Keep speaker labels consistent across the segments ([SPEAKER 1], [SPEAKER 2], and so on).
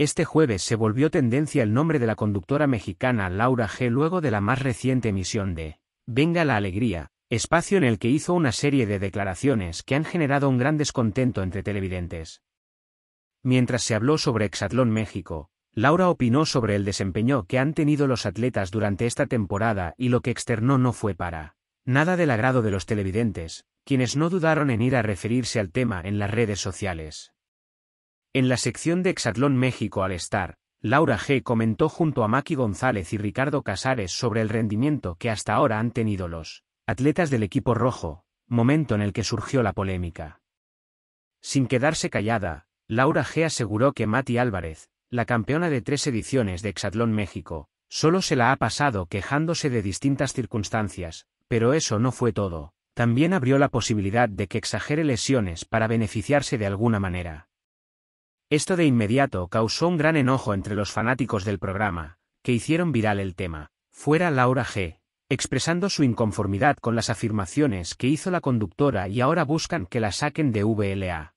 [SPEAKER 1] Este jueves se volvió tendencia el nombre de la conductora mexicana Laura G. luego de la más reciente emisión de Venga la Alegría, espacio en el que hizo una serie de declaraciones que han generado un gran descontento entre televidentes. Mientras se habló sobre Exatlón México, Laura opinó sobre el desempeño que han tenido los atletas durante esta temporada y lo que externó no fue para nada del agrado de los televidentes, quienes no dudaron en ir a referirse al tema en las redes sociales. En la sección de Exatlón México al estar, Laura G. comentó junto a Maki González y Ricardo Casares sobre el rendimiento que hasta ahora han tenido los atletas del equipo rojo, momento en el que surgió la polémica. Sin quedarse callada, Laura G. aseguró que Mati Álvarez, la campeona de tres ediciones de Exatlón México, solo se la ha pasado quejándose de distintas circunstancias, pero eso no fue todo. También abrió la posibilidad de que exagere lesiones para beneficiarse de alguna manera. Esto de inmediato causó un gran enojo entre los fanáticos del programa, que hicieron viral el tema. Fuera Laura G., expresando su inconformidad con las afirmaciones que hizo la conductora y ahora buscan que la saquen de VLA.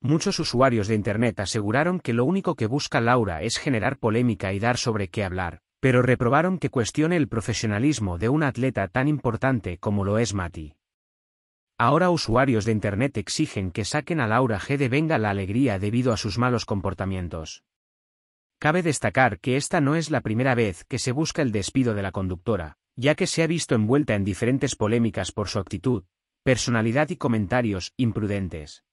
[SPEAKER 1] Muchos usuarios de Internet aseguraron que lo único que busca Laura es generar polémica y dar sobre qué hablar, pero reprobaron que cuestione el profesionalismo de un atleta tan importante como lo es Mati. Ahora usuarios de Internet exigen que saquen a Laura G de Venga la Alegría debido a sus malos comportamientos. Cabe destacar que esta no es la primera vez que se busca el despido de la conductora, ya que se ha visto envuelta en diferentes polémicas por su actitud, personalidad y comentarios imprudentes.